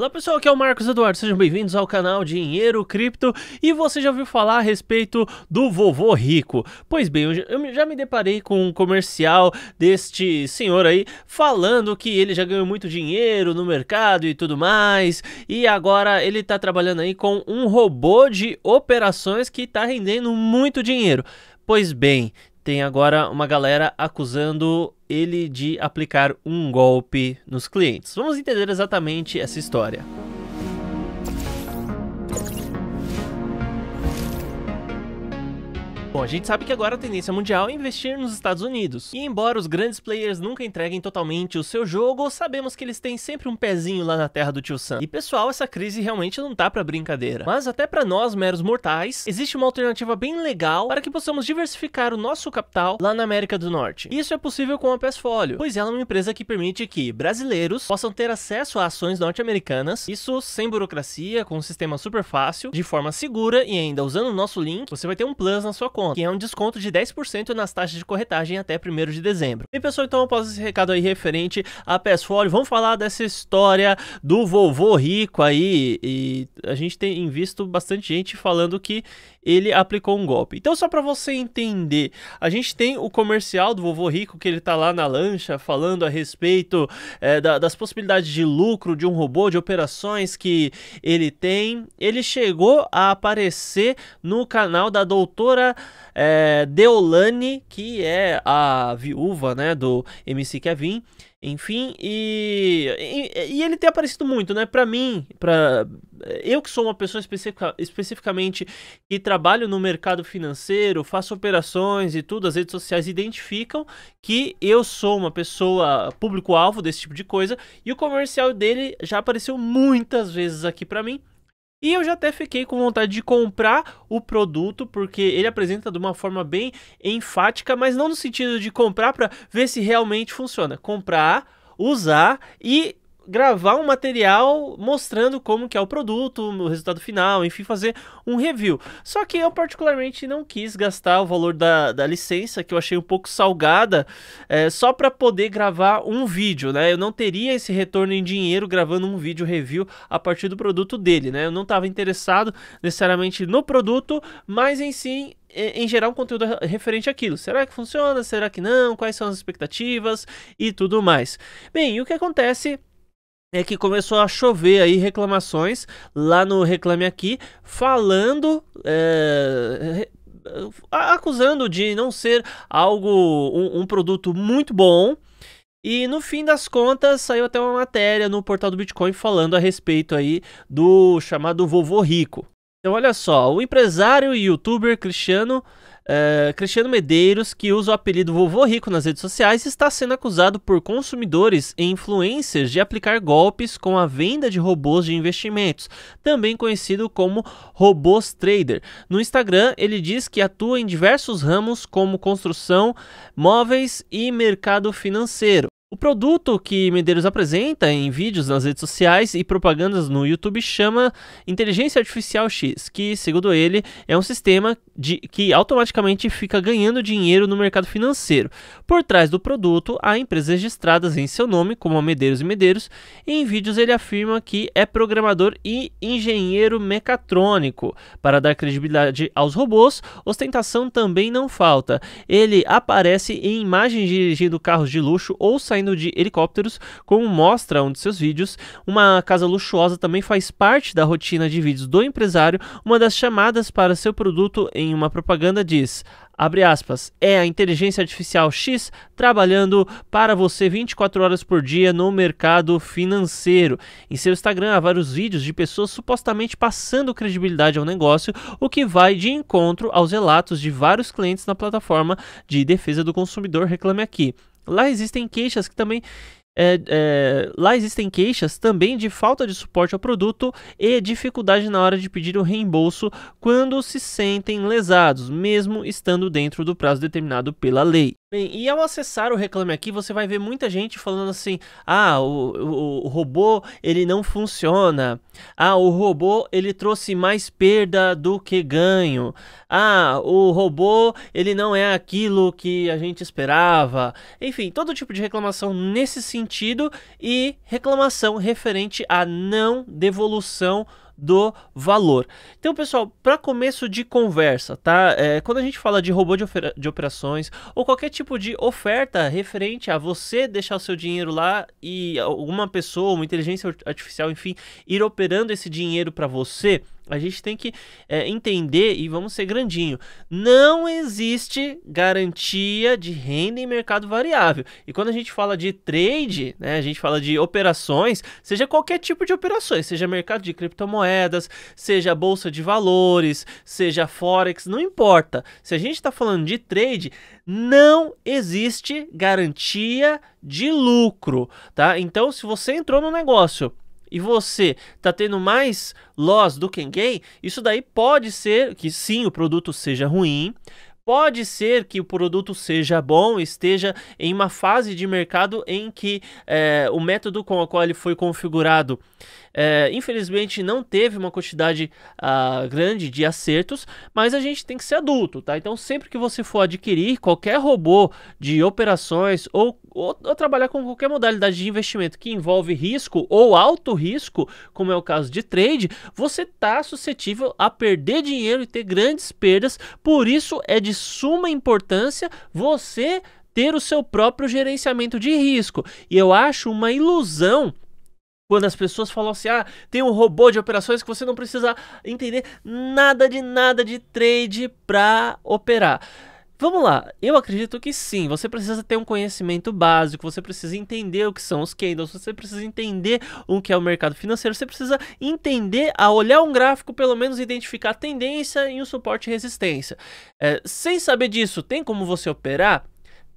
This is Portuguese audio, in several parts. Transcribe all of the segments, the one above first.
Olá pessoal, aqui é o Marcos Eduardo, sejam bem-vindos ao canal Dinheiro Cripto e você já ouviu falar a respeito do vovô rico. Pois bem, eu já me deparei com um comercial deste senhor aí falando que ele já ganhou muito dinheiro no mercado e tudo mais e agora ele tá trabalhando aí com um robô de operações que tá rendendo muito dinheiro. Pois bem, tem agora uma galera acusando ele de aplicar um golpe nos clientes. Vamos entender exatamente essa história. Bom, a gente sabe que agora a tendência mundial é investir nos Estados Unidos. E embora os grandes players nunca entreguem totalmente o seu jogo, sabemos que eles têm sempre um pezinho lá na terra do tio Sam. E pessoal, essa crise realmente não tá pra brincadeira. Mas até para nós, meros mortais, existe uma alternativa bem legal para que possamos diversificar o nosso capital lá na América do Norte. Isso é possível com a Pesfolio, pois ela é uma empresa que permite que brasileiros possam ter acesso a ações norte-americanas, isso sem burocracia, com um sistema super fácil, de forma segura e ainda usando o nosso link, você vai ter um plus na sua conta conta, que é um desconto de 10% nas taxas de corretagem até 1 de dezembro. E pessoal, então após esse recado aí referente à Passfolio, vamos falar dessa história do vovô rico aí e a gente tem visto bastante gente falando que ele aplicou um golpe. Então só para você entender, a gente tem o comercial do vovô rico que ele tá lá na lancha falando a respeito é, da, das possibilidades de lucro de um robô, de operações que ele tem. Ele chegou a aparecer no canal da doutora é, Deolane, que é a viúva né, do MC Kevin. Enfim, e, e, e, ele tem aparecido muito, né? Para mim, para eu que sou uma pessoa especifica, especificamente que trabalho no mercado financeiro, faço operações e tudo, as redes sociais identificam que eu sou uma pessoa público-alvo desse tipo de coisa, e o comercial dele já apareceu muitas vezes aqui para mim. E eu já até fiquei com vontade de comprar o produto, porque ele apresenta de uma forma bem enfática, mas não no sentido de comprar para ver se realmente funciona. Comprar, usar e gravar um material mostrando como que é o produto, o resultado final, enfim, fazer um review. Só que eu particularmente não quis gastar o valor da, da licença, que eu achei um pouco salgada, é, só para poder gravar um vídeo, né? Eu não teria esse retorno em dinheiro gravando um vídeo review a partir do produto dele, né? Eu não estava interessado necessariamente no produto, mas em sim em gerar um conteúdo referente àquilo. Será que funciona? Será que não? Quais são as expectativas e tudo mais? Bem, e o que acontece é que começou a chover aí reclamações lá no Reclame Aqui, falando. É, acusando de não ser algo. um, um produto muito bom. E no fim das contas, saiu até uma matéria no portal do Bitcoin falando a respeito aí do chamado vovô rico. Então olha só, o empresário e youtuber Cristiano Uh, Cristiano Medeiros, que usa o apelido Vovô Rico nas redes sociais, está sendo acusado por consumidores e influencers de aplicar golpes com a venda de robôs de investimentos, também conhecido como robôs trader. No Instagram, ele diz que atua em diversos ramos como construção, móveis e mercado financeiro. O produto que Medeiros apresenta em vídeos nas redes sociais e propagandas no YouTube chama Inteligência Artificial X, que, segundo ele, é um sistema de, que automaticamente fica ganhando dinheiro no mercado financeiro. Por trás do produto, há empresas registradas em seu nome, como a Medeiros e Medeiros, e em vídeos ele afirma que é programador e engenheiro mecatrônico. Para dar credibilidade aos robôs, ostentação também não falta. Ele aparece em imagens dirigindo carros de luxo ou saindo caindo de helicópteros, como mostra um de seus vídeos. Uma casa luxuosa também faz parte da rotina de vídeos do empresário. Uma das chamadas para seu produto em uma propaganda diz: abre aspas, é a inteligência artificial X trabalhando para você 24 horas por dia no mercado financeiro. Em seu Instagram há vários vídeos de pessoas supostamente passando credibilidade ao negócio, o que vai de encontro aos relatos de vários clientes na plataforma de defesa do consumidor Reclame Aqui. Lá existem queixas que também é, é, lá existem queixas também de falta de suporte ao produto e dificuldade na hora de pedir o reembolso quando se sentem lesados, mesmo estando dentro do prazo determinado pela lei. Bem, e ao acessar o Reclame Aqui, você vai ver muita gente falando assim: ah, o, o, o, robô ele não funciona. Ah, o robô ele trouxe mais perda do que ganho. Ah, o robô ele não é aquilo que a gente esperava. Enfim, todo tipo de reclamação nesse sentido e reclamação referente à não devolução do valor. Então, pessoal, para começo de conversa, tá? É, quando a gente fala de robô de, de operações ou qualquer tipo de oferta referente a você deixar o seu dinheiro lá e alguma pessoa, uma inteligência artificial, enfim, ir operando esse dinheiro para você a gente tem que é, entender e vamos ser grandinho. Não existe garantia de renda em mercado variável. E quando a gente fala de trade, né, a gente fala de operações, seja qualquer tipo de operações, seja mercado de criptomoedas, seja bolsa de valores, seja forex, não importa. Se a gente está falando de trade, não existe garantia de lucro, tá? Então, se você entrou no negócio e você tá tendo mais loss do que gain, isso daí pode ser que sim, o produto seja ruim, Pode ser que o produto seja bom, esteja em uma fase de mercado em que é, o método com o qual ele foi configurado, é, infelizmente, não teve uma quantidade ah, grande de acertos, mas a gente tem que ser adulto, tá? Então, sempre que você for adquirir qualquer robô de operações ou ou, ou, trabalhar com qualquer modalidade de investimento que envolve risco ou alto risco, como é o caso de trade, você está suscetível a perder dinheiro e ter grandes perdas. Por isso é de suma importância você ter o seu próprio gerenciamento de risco. E eu acho uma ilusão quando as pessoas falam assim, ah, tem um robô de operações que você não precisa entender nada de nada de trade para operar. Vamos lá, eu acredito que sim. Você precisa ter um conhecimento básico, você precisa entender o que são os candles, você precisa entender o que é o mercado financeiro, você precisa entender a olhar um gráfico, pelo menos identificar a tendência e o suporte e resistência. É, sem saber disso, tem como você operar?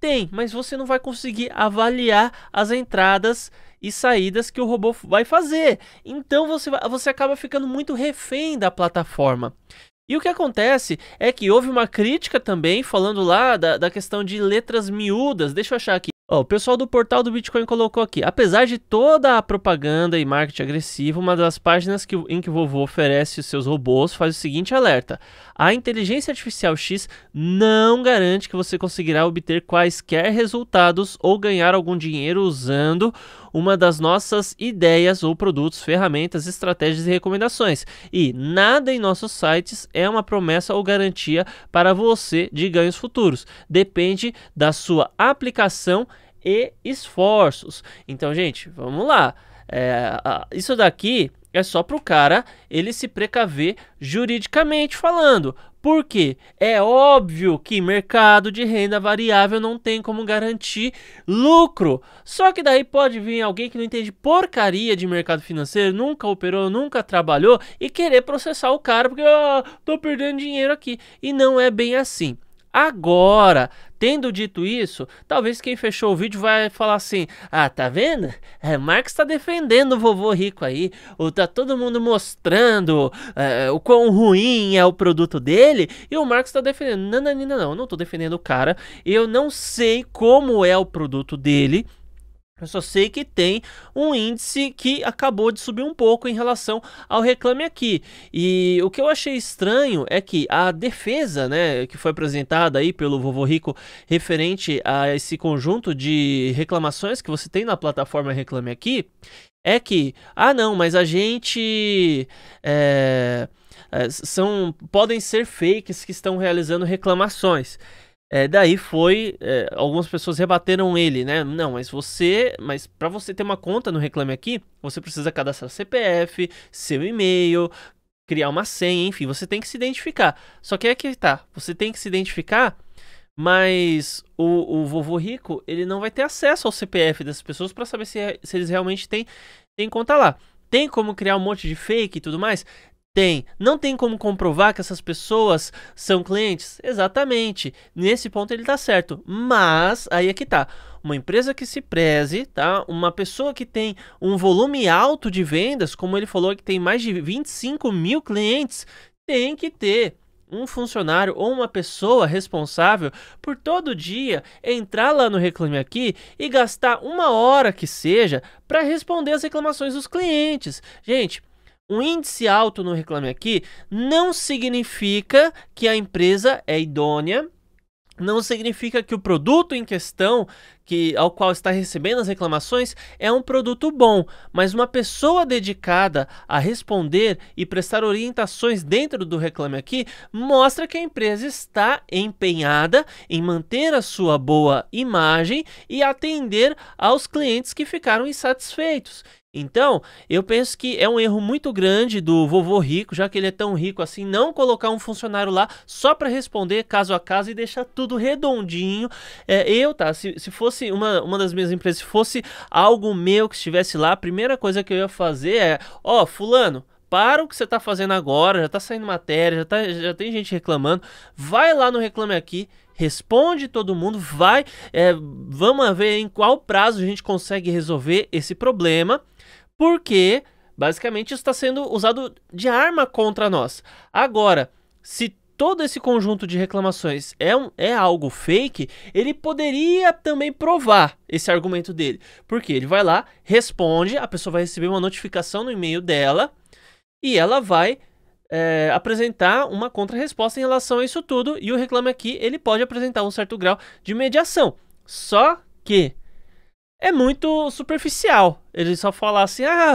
Tem, mas você não vai conseguir avaliar as entradas e saídas que o robô vai fazer. Então você, você acaba ficando muito refém da plataforma. E o que acontece é que houve uma crítica também falando lá da, da questão de letras miúdas. Deixa eu achar aqui o pessoal do portal do Bitcoin colocou aqui. Apesar de toda a propaganda e marketing agressivo, uma das páginas que, em que o vovô oferece os seus robôs faz o seguinte alerta: A inteligência artificial X não garante que você conseguirá obter quaisquer resultados ou ganhar algum dinheiro usando uma das nossas ideias ou produtos, ferramentas, estratégias e recomendações. E nada em nossos sites é uma promessa ou garantia para você de ganhos futuros. Depende da sua aplicação e esforços. Então, gente, vamos lá. É, isso daqui é só para o cara ele se precaver juridicamente falando. Porque é óbvio que mercado de renda variável não tem como garantir lucro. Só que daí pode vir alguém que não entende porcaria de mercado financeiro, nunca operou, nunca trabalhou e querer processar o cara porque oh, tô perdendo dinheiro aqui. E não é bem assim. Agora, tendo dito isso, talvez quem fechou o vídeo vai falar assim: Ah, tá vendo? É, Marx tá defendendo o vovô rico aí, ou tá todo mundo mostrando é, o quão ruim é o produto dele, e o Marx tá defendendo. Não, não, não, não, não, não tô defendendo o cara, eu não sei como é o produto dele. Eu só sei que tem um índice que acabou de subir um pouco em relação ao Reclame Aqui. E o que eu achei estranho é que a defesa, né, que foi apresentada aí pelo Vovô Rico referente a esse conjunto de reclamações que você tem na plataforma Reclame Aqui, é que, ah não, mas a gente. É, são podem ser fakes que estão realizando reclamações. É, daí foi, é, algumas pessoas rebateram ele, né? Não, mas você, mas para você ter uma conta no Reclame Aqui, você precisa cadastrar CPF, seu e-mail, criar uma senha, enfim, você tem que se identificar. Só que é que tá, você tem que se identificar, mas o, o vovô rico, ele não vai ter acesso ao CPF dessas pessoas para saber se, é, se eles realmente têm, têm conta lá. Tem como criar um monte de fake e tudo mais? Tem. Não tem como comprovar que essas pessoas são clientes? Exatamente. Nesse ponto ele está certo. Mas, aí é que tá. Uma empresa que se preze, tá? Uma pessoa que tem um volume alto de vendas, como ele falou que tem mais de 25 mil clientes, tem que ter um funcionário ou uma pessoa responsável por todo dia entrar lá no Reclame Aqui e gastar uma hora que seja para responder as reclamações dos clientes. Gente, um índice alto no Reclame Aqui não significa que a empresa é idônea, não significa que o produto em questão que ao qual está recebendo as reclamações é um produto bom, mas uma pessoa dedicada a responder e prestar orientações dentro do Reclame Aqui mostra que a empresa está empenhada em manter a sua boa imagem e atender aos clientes que ficaram insatisfeitos. Então, eu penso que é um erro muito grande do vovô rico, já que ele é tão rico assim, não colocar um funcionário lá só para responder caso a caso e deixar tudo redondinho. É, eu, tá? Se, se fosse fosse uma, uma das minhas empresas, se fosse algo meu que estivesse lá, a primeira coisa que eu ia fazer é: ó, oh, Fulano, para o que você está fazendo agora, já está saindo matéria, já, tá, já tem gente reclamando, vai lá no Reclame Aqui, responde todo mundo, vai, é, vamos ver em qual prazo a gente consegue resolver esse problema, porque basicamente isso está sendo usado de arma contra nós. Agora, se todo esse conjunto de reclamações é, um, é algo fake, ele poderia também provar esse argumento dele. Porque ele vai lá, responde, a pessoa vai receber uma notificação no e-mail dela e ela vai é, apresentar uma contra-resposta em relação a isso tudo. E o Reclame Aqui ele pode apresentar um certo grau de mediação. Só que é muito superficial. Ele só falar assim, ah,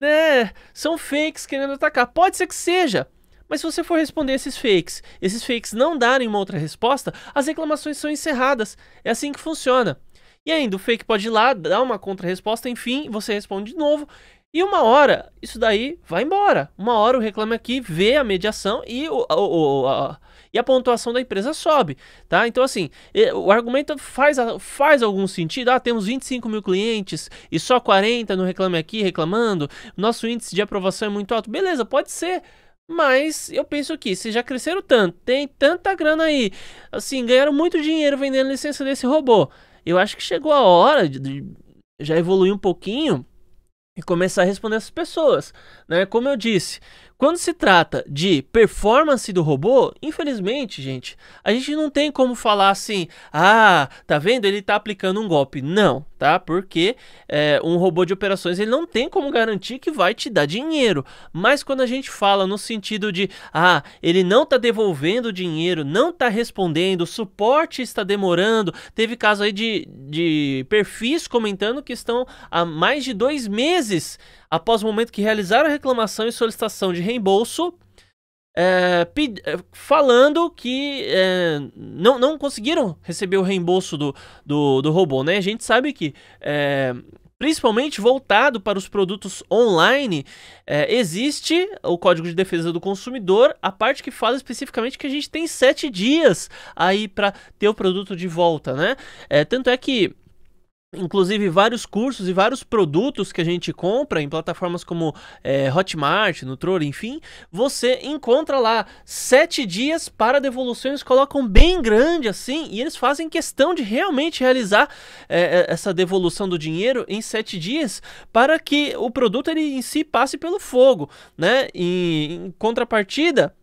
né, são fakes querendo atacar. Pode ser que seja. Mas se você for responder esses fakes, esses fakes não darem uma outra resposta, as reclamações são encerradas. É assim que funciona. E ainda, o fake pode ir lá, dar uma contra-resposta, enfim, você responde de novo. E uma hora, isso daí vai embora. Uma hora o Reclame Aqui vê a mediação e, o, o, o a, e a pontuação da empresa sobe, tá? Então, assim, o argumento faz, faz algum sentido. Ah, temos 25 mil clientes e só 40 no Reclame Aqui reclamando. Nosso índice de aprovação é muito alto. Beleza, pode ser. Mas eu penso que se já cresceram tanto, tem tanta grana aí, assim, ganharam muito dinheiro vendendo licença desse robô. Eu acho que chegou a hora de, de já evoluir um pouquinho e começar a responder essas pessoas, né? Como eu disse, quando se trata de performance do robô, infelizmente, gente, a gente não tem como falar assim: "Ah, tá vendo? Ele tá aplicando um golpe". Não tá? Porque é, um robô de operações ele não tem como garantir que vai te dar dinheiro. Mas quando a gente fala no sentido de ah, ele não tá devolvendo dinheiro, não tá respondendo, o suporte está demorando. Teve caso aí de, de perfis comentando que estão há mais de dois meses após o momento que realizaram a reclamação e solicitação de reembolso é, é, falando que é, não, não conseguiram receber o reembolso do, do, do robô, né? A gente sabe que, é, principalmente voltado para os produtos online, é, existe o Código de Defesa do Consumidor, a parte que fala especificamente que a gente tem sete dias aí para ter o produto de volta, né? É, tanto é que inclusive vários cursos e vários produtos que a gente compra em plataformas como é, Hotmart, Nutror, enfim, você encontra lá sete dias para devoluções, colocam bem grande assim e eles fazem questão de realmente realizar é, é essa devolução do dinheiro em sete dias para que o produto ele em si passe pelo fogo, né? E, em contrapartida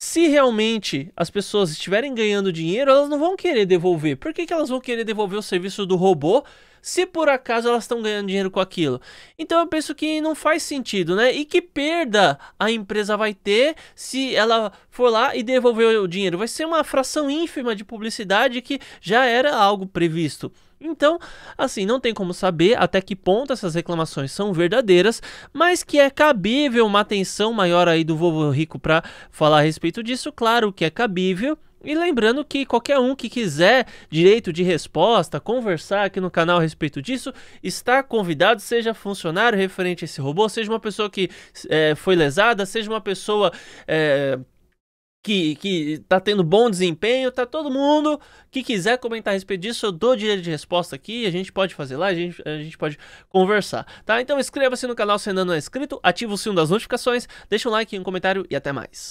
se realmente as pessoas estiverem ganhando dinheiro, elas não vão querer devolver. Por que, que elas vão querer devolver o serviço do robô se por acaso elas estão ganhando dinheiro com aquilo. Então eu penso que não faz sentido, né? E que perda a empresa vai ter se ela for lá e devolver o dinheiro? Vai ser uma fração ínfima de publicidade que já era algo previsto. Então, assim, não tem como saber até que ponto essas reclamações são verdadeiras, mas que é cabível uma atenção maior aí do vovô rico para falar a respeito disso, claro que é cabível. E lembrando que qualquer um que quiser direito de resposta, conversar aqui no canal a respeito disso, está convidado, seja funcionário referente a esse robô, seja uma pessoa que é, foi lesada, seja uma pessoa. É que, que tá tendo bom desempenho, tá todo mundo que quiser comentar a respeito disso, eu dou direito de resposta aqui, a gente pode fazer lá, a gente, a gente pode conversar, tá? Então inscreva-se no canal se ainda não é inscrito, ativa o sino das notificações, deixa um like e um comentário e até mais.